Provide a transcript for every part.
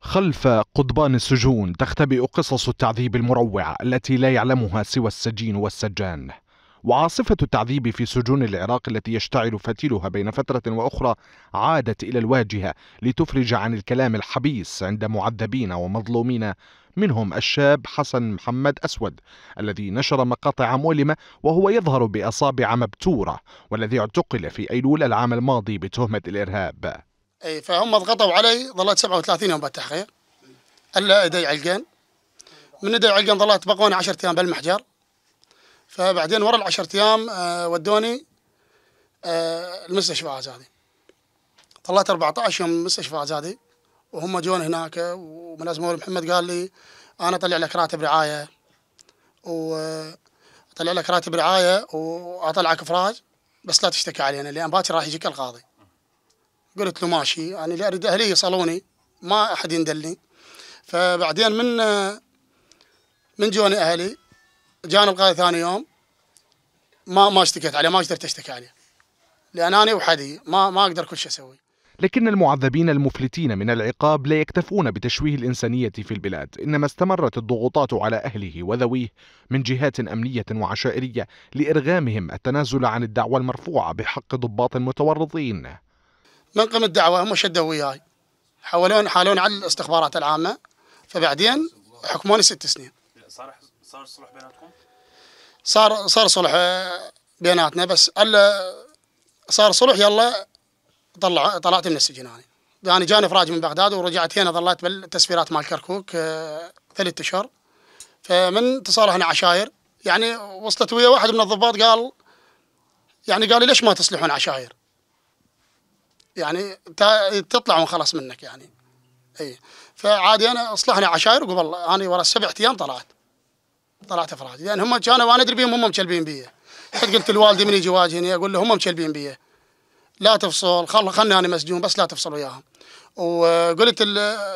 خلف قضبان السجون تختبئ قصص التعذيب المروعة التي لا يعلمها سوى السجين والسجان وعاصفة التعذيب في سجون العراق التي يشتعل فتيلها بين فترة وأخرى عادت إلى الواجهة لتفرج عن الكلام الحبيس عند معذبين ومظلومين منهم الشاب حسن محمد أسود الذي نشر مقاطع مؤلمة وهو يظهر بأصابع مبتورة والذي اعتقل في أيلول العام الماضي بتهمة الإرهاب اي فهم ضغطوا علي ظلت 37 يوم بالتحقيق الا ادي علقان من ادي علقان ظلت بقوني 10 ايام بالمحجر فبعدين ورا ال 10 ايام آه، ودوني آه، المستشفى عزادي طلعت 14 يوم مستشفى عزادي وهم جون هناك وملازم مولى محمد قال لي انا اطلع لك راتب رعايه وطلع لك راتب رعايه واطلعك افراج بس لا تشتكي علينا لان باكر راح يجيك القاضي قلت له ماشي يعني اللي اريد اهلي يصلوني ما احد يندلني فبعدين من من جوني اهلي جاني القاضي ثاني يوم ما ما اشتكيت عليه ما قدرت اشتكي عليه لان انا وحدي ما ما اقدر كل شيء اسوي لكن المعذبين المفلتين من العقاب لا يكتفون بتشويه الإنسانية في البلاد إنما استمرت الضغوطات على أهله وذويه من جهات أمنية وعشائرية لإرغامهم التنازل عن الدعوى المرفوعة بحق ضباط متورطين من قم الدعوة هم شدوا وياي حولون حالون على الاستخبارات العامة فبعدين حكموني ست سنين صار صار صلح بيناتكم؟ صار صار صلح آه، بيناتنا بس الا صار صلح يلا طلع طلعت من السجن انا يعني. يعني جاني افراج من بغداد ورجعت هنا ظليت بالتسفيرات مال كركوك آه، ثلاث اشهر فمن تصالحنا عشاير يعني وصلت ويا واحد من الضباط قال يعني قال لي ليش ما تصلحون عشاير؟ يعني تطلعون خلاص منك يعني اي فعادي انا اصلحني عشاير وقبل انا ورا سبع ايام طلعت طلعت افراد لان هم كانوا وانا ادري بهم هم مشلبين بي حتى قلت لوالدي من يجي واجهني اقول له هم مشلبين بي لا تفصل خل خلني انا مسجون بس لا تفصل وياهم وقلت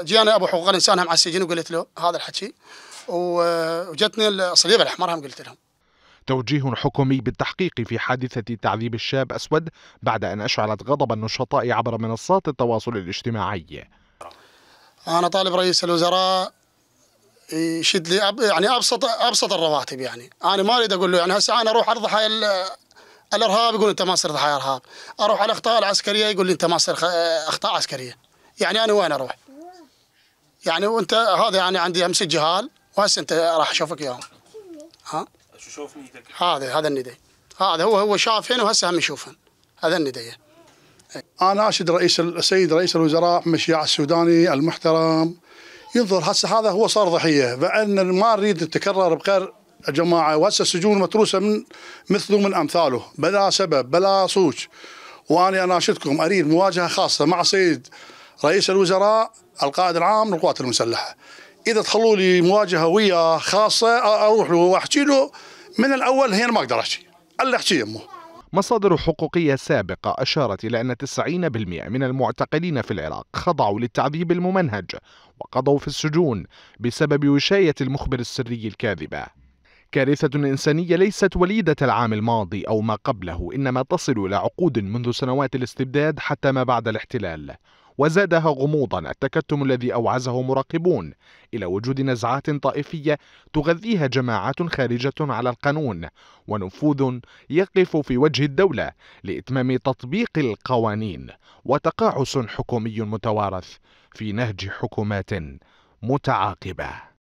جاني ابو حقوق الانسان هم على السجن وقلت له هذا الحكي وجتني الصليب الاحمر هم قلت لهم توجيه حكومي بالتحقيق في حادثة تعذيب الشاب أسود بعد أن أشعلت غضب النشطاء عبر منصات التواصل الاجتماعي أنا طالب رئيس الوزراء يشد إيه، لي أب يعني ابسط ابسط الرواتب يعني انا ما اريد اقول له يعني هسه انا اروح ارضى الارهاب يقول انت ما صرت ضحايا ارهاب اروح على الاخطاء العسكريه يقول لي انت ما صرت اخطاء عسكريه يعني انا وين اروح؟ يعني وانت هذا يعني عندي امس الجهال وهسه انت راح اشوفك يوم ها شو هذا هذا الندي هذا هو هو شافين وهسه هم يشوفون هذا الندي انا اشد رئيس السيد رئيس الوزراء مشياع السوداني المحترم ينظر هسه هذا هو صار ضحيه فان ما نريد تتكرر بغير الجماعه وهسه السجون متروسه من مثله من امثاله بلا سبب بلا صوت واني اناشدكم اريد مواجهه خاصه مع السيد رئيس الوزراء القائد العام للقوات المسلحه اذا تخلوا لي مواجهه ويا خاصه اروح له واحكي له من الاول هنا ما اقدر احكي الا احكي يمه مصادر حقوقية سابقة أشارت إلى أن 90% من المعتقلين في العراق خضعوا للتعذيب الممنهج وقضوا في السجون بسبب وشاية المخبر السري الكاذبة كارثة إنسانية ليست وليدة العام الماضي أو ما قبله إنما تصل إلى عقود منذ سنوات الاستبداد حتى ما بعد الاحتلال وزادها غموضا التكتم الذي أوعزه مراقبون إلى وجود نزعات طائفية تغذيها جماعات خارجة على القانون ونفوذ يقف في وجه الدولة لإتمام تطبيق القوانين وتقاعس حكومي متوارث في نهج حكومات متعاقبه